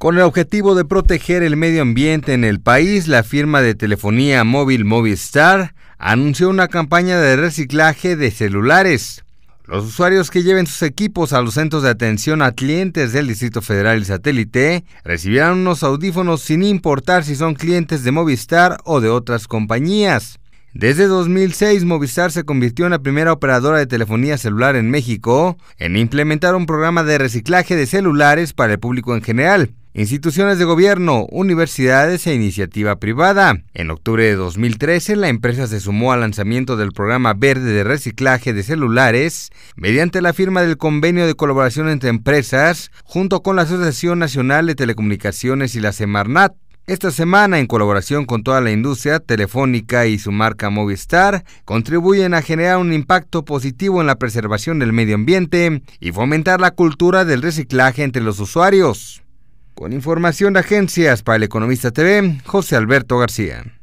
Con el objetivo de proteger el medio ambiente en el país, la firma de telefonía móvil Movistar anunció una campaña de reciclaje de celulares. Los usuarios que lleven sus equipos a los centros de atención a clientes del Distrito Federal y Satélite recibirán unos audífonos sin importar si son clientes de Movistar o de otras compañías. Desde 2006, Movistar se convirtió en la primera operadora de telefonía celular en México en implementar un programa de reciclaje de celulares para el público en general instituciones de gobierno, universidades e iniciativa privada. En octubre de 2013, la empresa se sumó al lanzamiento del programa verde de reciclaje de celulares mediante la firma del convenio de colaboración entre empresas junto con la Asociación Nacional de Telecomunicaciones y la Semarnat. Esta semana, en colaboración con toda la industria, Telefónica y su marca Movistar contribuyen a generar un impacto positivo en la preservación del medio ambiente y fomentar la cultura del reciclaje entre los usuarios. Con información de Agencias para el Economista TV, José Alberto García.